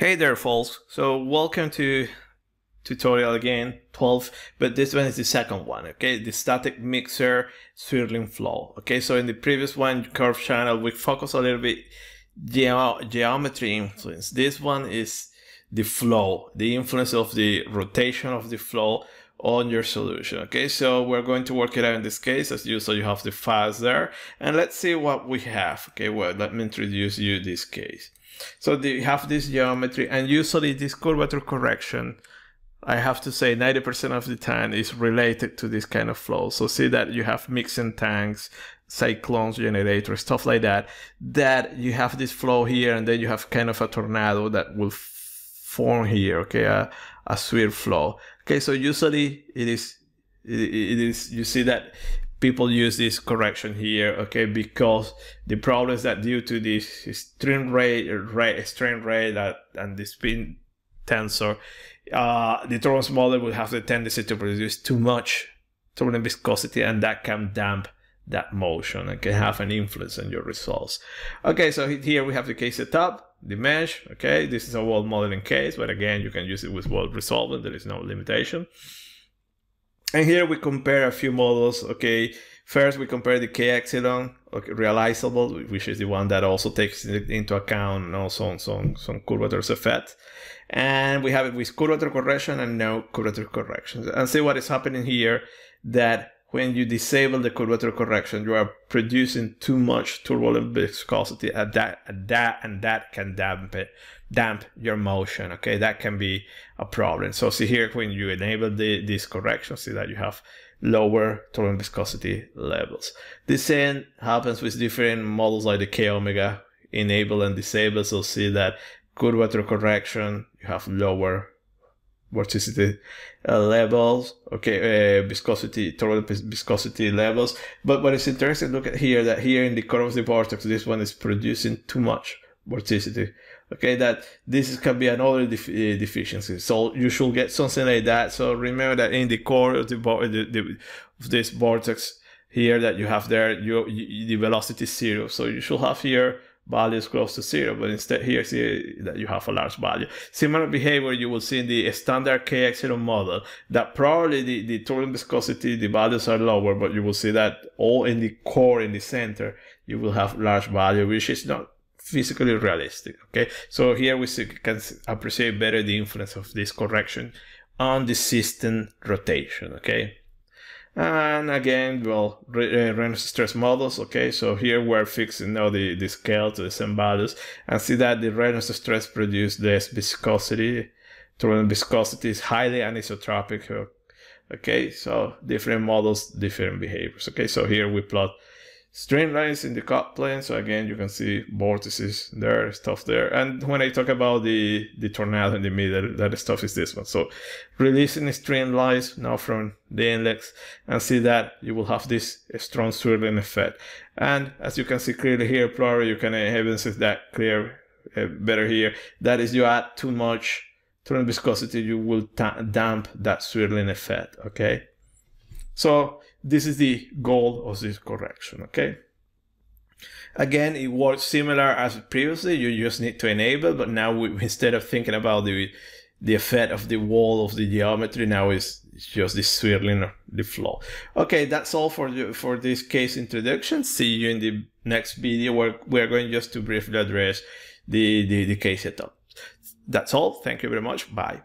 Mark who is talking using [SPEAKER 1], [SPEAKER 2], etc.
[SPEAKER 1] Hey there folks, so welcome to tutorial again, 12, but this one is the second one, okay, the static mixer swirling flow, okay, so in the previous one, curve channel, we focus a little bit ge geometry influence, this one is the flow, the influence of the rotation of the flow on your solution, okay, so we're going to work it out in this case, as usual, you have the files there, and let's see what we have, okay, well, let me introduce you this case. So you have this geometry, and usually this curvature correction, I have to say 90% of the time is related to this kind of flow. So see that you have mixing tanks, cyclones, generators, stuff like that, that you have this flow here, and then you have kind of a tornado that will form here, okay, a, a swirl flow. Okay, so usually it is, it, it is, you see that people use this correction here, okay, because the problem is that due to this strain rate, rate strain rate that, and the spin tensor, uh, the Torrance model will have the tendency to produce too much turbulent viscosity and that can damp that motion and can have an influence on your results. Okay, so here we have the case setup, the mesh, okay, this is a world modeling case, but again, you can use it with world resolvent, there is no limitation. And here we compare a few models, okay? First, we compare the K-axidon, okay, realizable, which is the one that also takes into account you know, some, some, some curvature effect. And we have it with curvature correction and no curvature corrections. And see what is happening here, that when you disable the curvature correction, you are producing too much turbulent viscosity at that, at that, and that can damp it, damp your motion. Okay, that can be a problem. So see here, when you enable the, this correction, see that you have lower turbulent viscosity levels. The same happens with different models like the K omega enable and disable. So see that curvature correction, you have lower vorticity uh, levels, okay, uh, viscosity, total viscosity levels. But what is interesting, look at here, that here in the core of the vortex, this one is producing too much vorticity. Okay, that this can be another def uh, deficiency. So you should get something like that. So remember that in the core of the, the, the of this vortex here that you have there, you, you, the velocity is zero. So you should have here values close to zero, but instead here see that you have a large value. Similar behavior you will see in the standard KX0 model that probably the, the Turing viscosity, the values are lower, but you will see that all in the core, in the center, you will have large value, which is not physically realistic, okay? So here we see, can appreciate better the influence of this correction on the system rotation, okay? And again, well, will random stress models, okay, so here we're fixing now the, the scale to the same values and see that the random stress produced this viscosity, turbulent viscosity is highly anisotropic, okay, so different models, different behaviors, okay, so here we plot Streamlines in the cut plane. So again, you can see vortices there, stuff there. And when I talk about the, the tornado in the middle, that stuff is this one. So releasing streamlines now from the index and see that you will have this strong swirling effect. And as you can see clearly here, probably you can uh, evidence that clear uh, better here. That is you add too much turbulent viscosity, you will damp that swirling effect. Okay. So this is the goal of this correction, okay? Again, it works similar as previously, you just need to enable, but now we, instead of thinking about the, the effect of the wall of the geometry, now it's just the swirling of the flow. Okay, that's all for, the, for this case introduction. See you in the next video where we're going just to briefly address the, the, the case setup. That's all. Thank you very much. Bye.